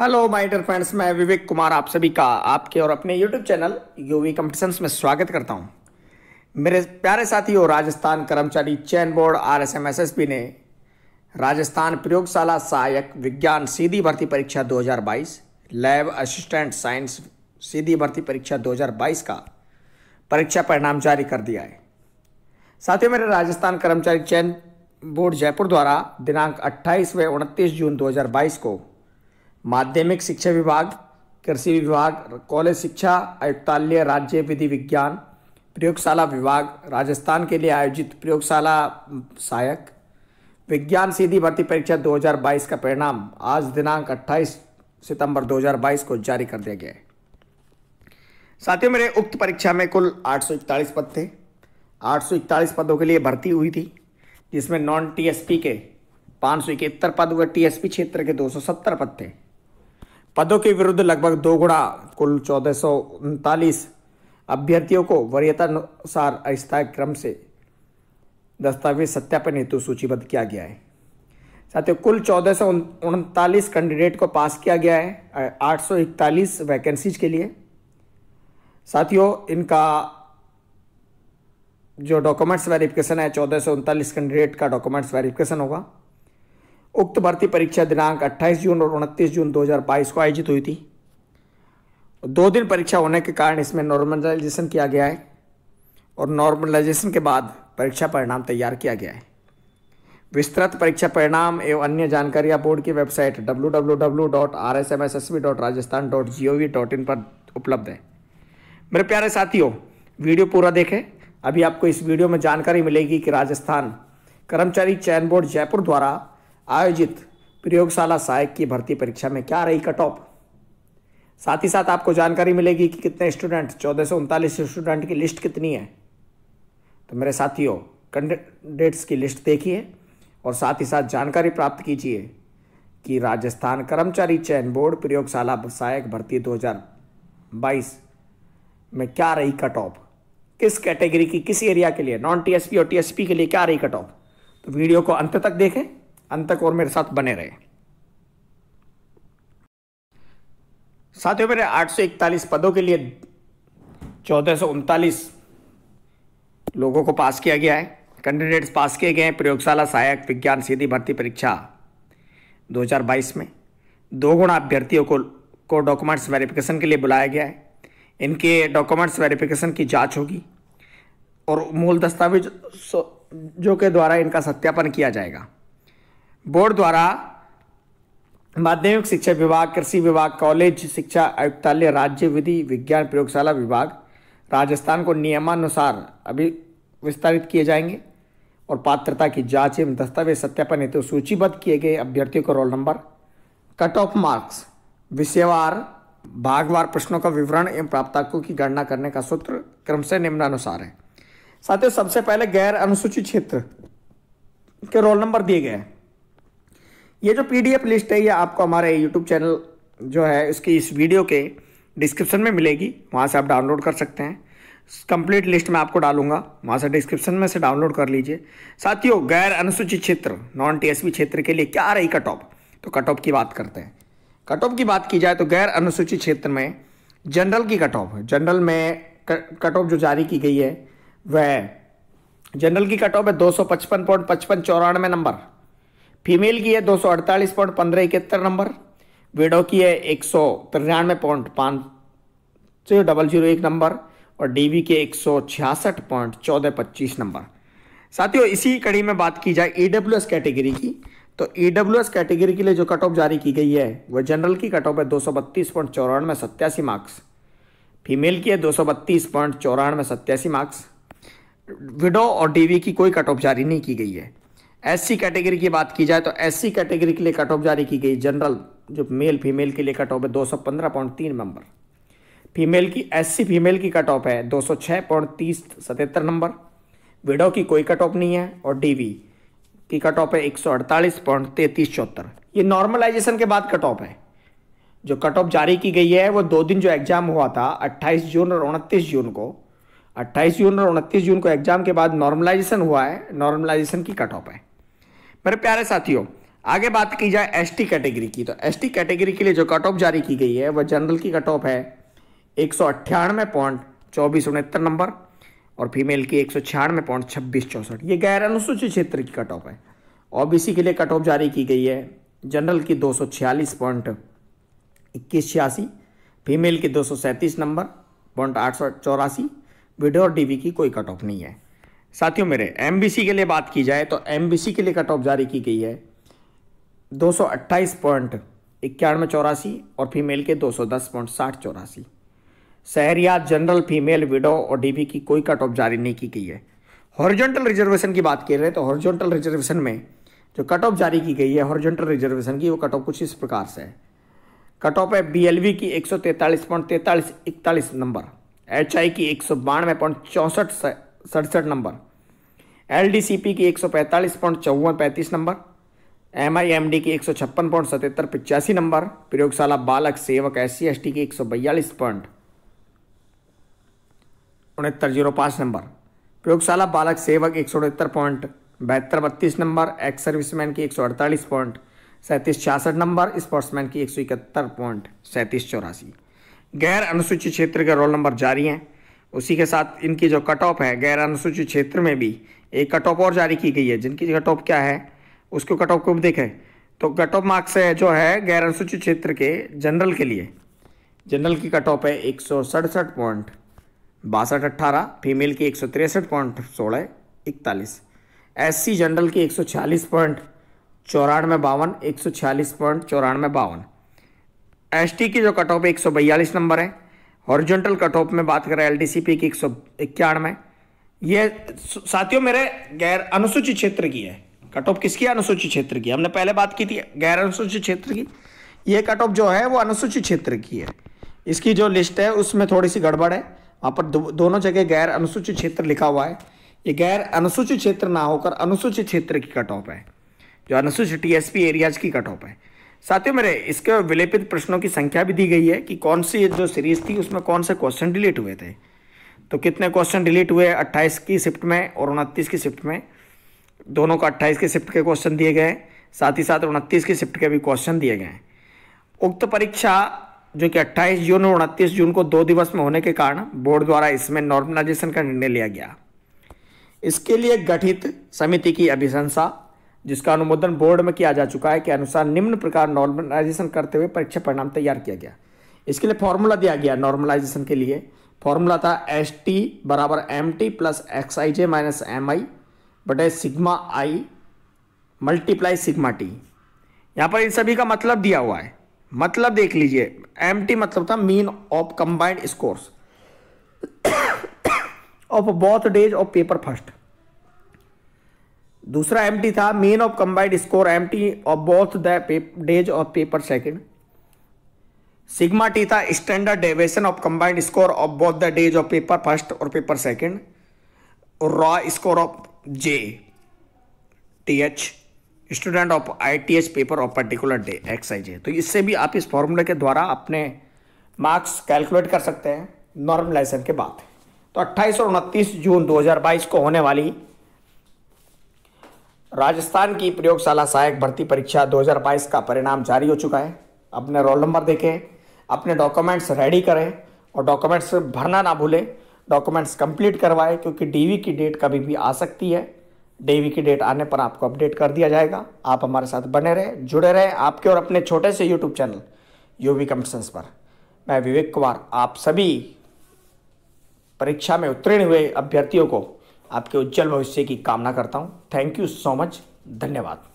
hello my dear friends मैं विवेक कुमार आप सभी का आपके और अपने यूट्यूब चैनल यूवी कॉम्पिटिशन्स में स्वागत करता हूं मेरे प्यारे साथी और राजस्थान कर्मचारी चयन board R S M S S P ने राजस्थान प्रयोगशाला सहायक विज्ञान सीधी भर्ती परीक्षा 2022 लैब असिस्टेंट साइंस सीधी भर्ती परीक्षा दो का परीक्षा परिणाम जारी कर दिया है साथियों मेरे राजस्थान कर्मचारी चयन बोर्ड जयपुर द्वारा दिनांक अट्ठाईस व उनतीस जून दो को माध्यमिक शिक्षा विभाग कृषि विभाग कॉलेज शिक्षा आयुक्तालय राज्य विधि विज्ञान प्रयोगशाला विभाग राजस्थान के लिए आयोजित प्रयोगशाला सहायक विज्ञान सीधी भर्ती परीक्षा 2022 का परिणाम आज दिनांक 28 सितंबर 2022 को जारी कर दिया गया है साथियों मेरे उक्त परीक्षा में कुल 841 पद थे 841 पदों के लिए भर्ती हुई थी जिसमें नॉन टीएसपी के पाँच पद हुए टीएसपी क्षेत्र के 270 पद थे पदों के विरुद्ध लगभग दो गुणा कुल चौदह सौ उनतालीस अभ्यर्थियों को वरीयतानुसार अस्थायी क्रम से दस्तावेज सत्यापन हेतु सूचीबद्ध किया गया है साथियों कुल चौदह सौ उनतालीस कैंडिडेट को पास किया गया है आठ सौ इकतालीस वैकेंसीज के लिए साथियों इनका जो डॉक्यूमेंट्स वेरिफिकेशन है चौदह सौ उनतालीस कैंडिडेट का डॉक्यूमेंट्स वेरिफिकेशन होगा उक्त भर्ती परीक्षा दिनांक 28 जून और 29 जून 2022 को आयोजित हुई थी दो दिन परीक्षा होने के कारण इसमें नॉर्मलाइजेशन किया गया है और नॉर्मलाइजेशन के बाद परीक्षा परिणाम तैयार किया गया है विस्तृत परीक्षा परिणाम एवं अन्य जानकारियां बोर्ड की वेबसाइट डब्ल्यू पर उपलब्ध है मेरे प्यारे साथियों वीडियो पूरा देखें अभी आपको इस वीडियो में जानकारी मिलेगी कि राजस्थान कर्मचारी चयन बोर्ड जयपुर द्वारा आयोजित प्रयोगशाला सहायक की भर्ती परीक्षा में क्या रही कट ऑफ साथ ही साथ आपको जानकारी मिलेगी कि कितने स्टूडेंट चौदह उनतालीस स्टूडेंट की लिस्ट कितनी है तो मेरे साथियों कैंडिडेट्स की लिस्ट देखिए और साथ ही साथ जानकारी प्राप्त कीजिए कि राजस्थान कर्मचारी चयन बोर्ड प्रयोगशाला सहायक भर्ती 2022 में क्या रही कट ऑफ किस कैटेगरी की किस एरिया के लिए नॉन टीएसपी और टीएसपी के लिए क्या रही कट ऑफ तो वीडियो को अंत तक देखें अंत तक और मेरे साथ बने रहे साथियों मेरे 841 पदों के लिए चौदह लोगों को पास किया गया है कैंडिडेट्स पास किए गए हैं प्रयोगशाला सहायक विज्ञान सीधी भर्ती परीक्षा 2022 में दो गुणा अभ्यर्थियों को को डॉक्यूमेंट्स वेरिफिकेशन के लिए बुलाया गया है इनके डॉक्यूमेंट्स वेरिफिकेशन की जांच होगी और मूल दस्तावेज जो के द्वारा इनका सत्यापन किया जाएगा बोर्ड द्वारा माध्यमिक शिक्षा विभाग कृषि विभाग कॉलेज शिक्षा आयुक्तालय राज्य विधि विज्ञान प्रयोगशाला विभाग राजस्थान को नियमानुसार अभी विस्तारित किए जाएंगे और पात्रता की जांच एवं दस्तावेज सत्यापन हेतु तो सूचीबद्ध किए गए अभ्यर्थियों को roll number cut off marks विषयवार भागवार प्रश्नों का विवरण एवं प्राप्तांकों की गणना करने का सूत्र क्रम से निम्नानुसार है साथियों सबसे पहले गैर अनुसूचित क्षेत्र के रोल नंबर दिए गए हैं ये जो पीडीएफ लिस्ट है ये आपको हमारे यूट्यूब चैनल जो है इसकी इस वीडियो के डिस्क्रिप्शन में मिलेगी वहाँ से आप डाउनलोड कर सकते हैं कंप्लीट लिस्ट में आपको डालूंगा वहाँ से डिस्क्रिप्शन में से डाउनलोड कर लीजिए साथियों गैर अनुसूचित क्षेत्र नॉन टी क्षेत्र के लिए क्या रही कट ऑफ तो कट ऑफ की बात करते हैं कट ऑफ की बात की जाए तो गैर अनुसूचित क्षेत्र में जनरल की कट ऑफ जनरल में कट ऑफ जो जारी की गई है वह जनरल की कट ऑफ है दो सौ पचपन पॉइंट पचपन चौरानवे नंबर फीमेल की है दो सौ अड़तालीस पॉइंट पंद्रह इकहत्तर नंबर विडो की है एक सौ तिरानवे पॉइंट पाँच डबल जीरो एक नंबर और डीवी के एक सौ छियासठ पॉइंट चौदह पच्चीस नंबर साथियों इसी कड़ी में बात की जाए ई डब्ल्यू एस कैटेगरी की तो ई डब्ल्यू एस कैटेगरी के लिए जो कट ऑफ जारी की गई है वह जनरल की कट ऑफ है दो सौ बत्तीस पॉइंट चौरानवे सत्यासी मार्क्स फीमेल की है दो सौ बत्तीस पॉइंट चौरानवे सत्यासी मार्क्स विडो और डीवी की कोई कट ऑफ जारी नहीं की गई है एससी कैटेगरी की बात की जाए तो एससी कैटेगरी के लिए कट ऑफ जारी की गई जनरल जो मेल फीमेल के लिए कट ऑफ है दो सौ पंद्रह पॉइंट तीन नंबर फीमेल की एससी फीमेल की कट ऑफ है दो सौ छः पॉइंट तीस सतहत्तर नंबर विडो की कोई कट ऑफ नहीं है और डीवी की कट ऑफ है एक सौ अड़तालीस पॉइंट तैंतीस चौहत्तर ये नॉर्मलाइजेशन के बाद कट ऑफ है जो कट ऑफ जारी की गई है वो दो दिन जो एग्ज़ाम हुआ था अट्ठाईस जून और उनतीस जून को अट्ठाईस जून और उनतीस जून को एग्ज़ाम के बाद नॉर्मलाइजेशन हुआ है नॉर्मलाइजेशन की कट ऑफ है मेरे प्यारे साथियों आगे बात की जाए एसटी कैटेगरी की तो एसटी कैटेगरी के लिए जो कट ऑफ जारी की गई है वह जनरल की कट ऑफ है एक सौ अट्ठानवे पॉइंट चौबीस उनहत्तर नंबर और फीमेल की एक सौ छियानवे पॉइंट छब्बीस चौंसठ ये गैर अनुसूचित क्षेत्र की कट ऑफ है ओबीसी के लिए कट ऑफ जारी की गई है जनरल की दो सौ छियालीस पॉइंट इक्कीस छियासी फीमेल की दो सौ सैंतीस नंबर पॉइंट आठ सौ चौरासी विडो और डीवी की कोई कट ऑफ नहीं है साथियों मेरे एम के लिए बात की जाए तो एम के लिए कट ऑफ जारी की गई है दो सौ अट्ठाईस पॉइंट इक्यानवे चौरासी और फीमेल के दो सौ दस पॉइंट साठ चौरासी या जनरल फीमेल विडो और डीबी की कोई कट ऑफ जारी नहीं की गई है हॉरिजॉन्टल रिजर्वेशन की बात कर रहे हैं तो हॉरिजॉन्टल रिजर्वेशन में जो कट ऑफ जारी की गई है हॉरिजॉन्टल रिजर्वेशन की वो कट ऑफ कुछ इस प्रकार से है कट ऑफ है वी की एक सौ तैंतालीस पॉइंट तैंतालीस इकतालीस नंबर एच आई की एक सौ बानवे पॉइंट चौंसठ सड़सठ number L D C P की एक सौ पैंतालीस पॉइंट चौवन पैंतीस number M I M D की एक सौ छप्पन पॉइंट सतहत्तर पिचासी नंबर प्रयोगशाला बालक सेवक एस सी एस टी की एक सौ बयालीस पॉइंट उनहत्तर जीरो पाँच नंबर प्रयोगशाला बालक सेवक एक सौ उनहत्तर पॉइंट बहत्तर बत्तीस नंबर एक्स सर्विसमैन की एक सौ अड़तालीस पॉइंट सैंतीस छियासठ नंबर स्पोर्ट्समैन की एक सौ इकहत्तर पॉइंट सैंतीस चौरासी गैर अनुसूचित क्षेत्र के रोल नंबर जारी हैं उसी के साथ इनकी जो कट ऑफ है गैर अनुसूचित क्षेत्र में भी एक कट ऑफ और जारी की गई है जिनकी कट ऑफ क्या है उसको कट ऑफ को भी देखें तो कट ऑफ मार्क्स है जो है गैर अनुसूचित क्षेत्र के जनरल के लिए जनरल की कट ऑफ है एक सौ सड़सठ पॉइंट बासठ अट्ठारह फीमेल की एक सौ तिरसठ पॉइंट सोलह इकतालीस एस सी जनरल की एक सौ छियालीस पॉइंट चौरानवे बावन एक सौ छियालीस पॉइंट चौरानवे बावन एस टी की जो कट ऑफ है एक सौ बयालीस नंबर है हॉरिजॉन्टल कट ऑफ में बात करें एल की एक सौ इक्यानवे ये साथियों मेरे गैर अनुसूचित क्षेत्र की है कट ऑफ किसकी अनुसूचित क्षेत्र की हमने पहले बात की थी गैर अनुसूचित क्षेत्र की ये कट ऑफ जो है वो अनुसूचित क्षेत्र की है इसकी जो लिस्ट है उसमें थोड़ी सी गड़बड़ है वहाँ पर दो, दोनों जगह गैर अनुसूचित क्षेत्र लिखा हुआ है ये गैर अनुसूचित क्षेत्र ना होकर अनुसूचित क्षेत्र की कट ऑफ है जो अनुसूचित पी एरियाज की कट ऑफ है साथियों मेरे इसके विलेपित प्रश्नों की संख्या भी दी गई है कि कौन सी जो सीरीज थी उसमें कौन से क्वेश्चन डिलीट हुए थे तो कितने क्वेश्चन डिलीट हुए 28 की शिफ्ट में और उनतीस की शिफ्ट में दोनों को 28 के शिफ्ट के क्वेश्चन दिए गए साथ ही साथ उनतीस की शिफ्ट के भी क्वेश्चन दिए गए उक्त परीक्षा जो कि अट्ठाईस जून और उनतीस जून को दो दिवस में होने के कारण बोर्ड द्वारा इसमें नॉर्मलाइजेशन का निर्णय लिया गया इसके लिए गठित समिति की अभिशंसा जिसका अनुमोदन बोर्ड में किया जा चुका है के अनुसार निम्न प्रकार नॉर्मलाइजेशन करते हुए परीक्षा परिणाम तैयार किया गया इसके लिए फॉर्मूला दिया गया नॉर्मलाइजेशन के लिए फॉर्मूला था एस टी बराबर M T plus X I J minus M I बटे sigma I multiply sigma T यहाँ पर इन सभी का मतलब दिया हुआ है मतलब देख लीजिए एम टी मतलब था mean of combined scores of both days of paper first दूसरा एम था mean of combined score M T of both the days of paper second sigma T था standard deviation of combined score of both the days of paper first और paper second और raw score of J T H student of I T H paper of particular day X J तो इससे भी आप इस फॉर्मूले के द्वारा अपने मार्क्स कैलकुलेट कर सकते हैं नॉर्मलाइजेशन के बाद तो 28 और 29 जून 2022 को होने वाली राजस्थान की प्रयोगशाला सहायक भर्ती परीक्षा 2022 का परिणाम जारी हो चुका है अपने रोल नंबर देखें अपने डॉक्यूमेंट्स रेडी करें और डॉक्यूमेंट्स भरना ना भूलें डॉक्यूमेंट्स कंप्लीट करवाएं क्योंकि डी की डेट कभी भी आ सकती है डी की डेट आने पर आपको अपडेट कर दिया जाएगा आप हमारे साथ बने रहें जुड़े रहें आपके और अपने छोटे से यूट्यूब चैनल यूवी कम्पटिशंस पर मैं विवेक कुमार आप सभी परीक्षा में उत्तीर्ण हुए अभ्यर्थियों को आपके उज्जवल भविष्य की कामना करता हूँ थैंक यू सो मच धन्यवाद